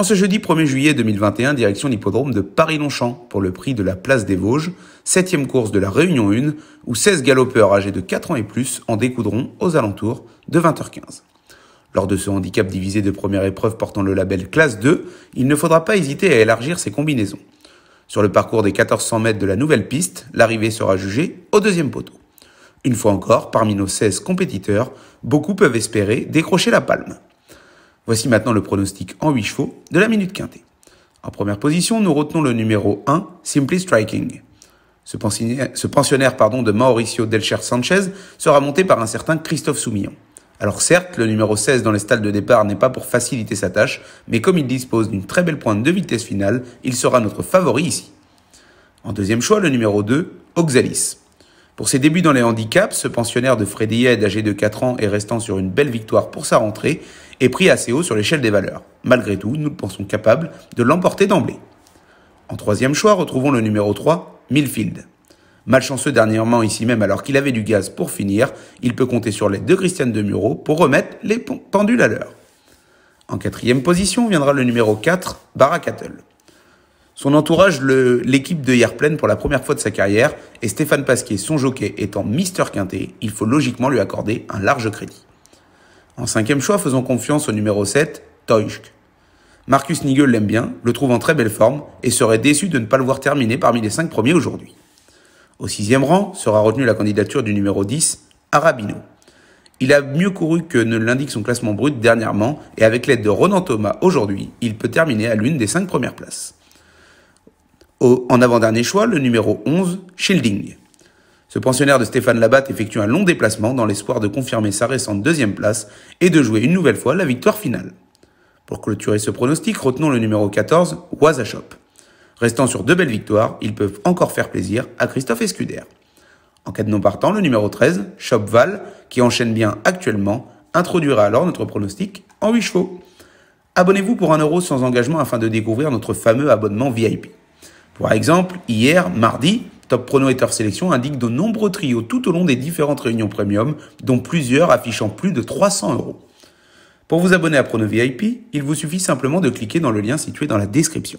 En ce jeudi 1er juillet 2021, direction l'hippodrome de Paris-Longchamp pour le prix de la Place des Vosges, 7 course de la Réunion 1, où 16 galopeurs âgés de 4 ans et plus en découdront aux alentours de 20h15. Lors de ce handicap divisé de première épreuve portant le label Classe 2, il ne faudra pas hésiter à élargir ses combinaisons. Sur le parcours des 1400 mètres de la nouvelle piste, l'arrivée sera jugée au deuxième poteau. Une fois encore, parmi nos 16 compétiteurs, beaucoup peuvent espérer décrocher la palme. Voici maintenant le pronostic en 8 chevaux de la minute quintée. En première position, nous retenons le numéro 1, Simply Striking. Ce pensionnaire, pardon, de Mauricio Delcher Sanchez sera monté par un certain Christophe Soumillon. Alors certes, le numéro 16 dans les stalles de départ n'est pas pour faciliter sa tâche, mais comme il dispose d'une très belle pointe de vitesse finale, il sera notre favori ici. En deuxième choix, le numéro 2, Oxalis. Pour ses débuts dans les handicaps, ce pensionnaire de Head, âgé de 4 ans et restant sur une belle victoire pour sa rentrée, est pris assez haut sur l'échelle des valeurs. Malgré tout, nous pensons capable de l'emporter d'emblée. En troisième choix, retrouvons le numéro 3, Milfield. Malchanceux dernièrement ici même alors qu'il avait du gaz pour finir, il peut compter sur l'aide de Christiane Demureau pour remettre les pendules à l'heure. En quatrième position viendra le numéro 4, Barakattle. Son entourage l'équipe de Yerplen pour la première fois de sa carrière et Stéphane Pasquier, son jockey, étant Mister Quintet, il faut logiquement lui accorder un large crédit. En cinquième choix, faisons confiance au numéro 7, Toyschk. Marcus Nigel l'aime bien, le trouve en très belle forme et serait déçu de ne pas le voir terminer parmi les cinq premiers aujourd'hui. Au sixième rang sera retenue la candidature du numéro 10, Arabino. Il a mieux couru que ne l'indique son classement brut dernièrement et avec l'aide de Ronan Thomas aujourd'hui, il peut terminer à l'une des cinq premières places en avant-dernier choix, le numéro 11, Shielding. Ce pensionnaire de Stéphane Labatte effectue un long déplacement dans l'espoir de confirmer sa récente deuxième place et de jouer une nouvelle fois la victoire finale. Pour clôturer ce pronostic, retenons le numéro 14, Wasashop. Restant sur deux belles victoires, ils peuvent encore faire plaisir à Christophe Escuder. En cas de non partant, le numéro 13, Shopval, qui enchaîne bien actuellement, introduira alors notre pronostic en 8 chevaux. Abonnez-vous pour 1€ sans engagement afin de découvrir notre fameux abonnement VIP. Par exemple, hier, mardi, Top Prono et Sélection indiquent de nombreux trios tout au long des différentes réunions premium, dont plusieurs affichant plus de 300 euros. Pour vous abonner à Prono VIP, il vous suffit simplement de cliquer dans le lien situé dans la description.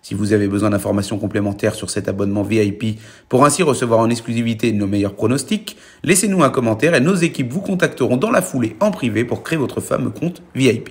Si vous avez besoin d'informations complémentaires sur cet abonnement VIP pour ainsi recevoir en exclusivité nos meilleurs pronostics, laissez-nous un commentaire et nos équipes vous contacteront dans la foulée en privé pour créer votre fameux compte VIP.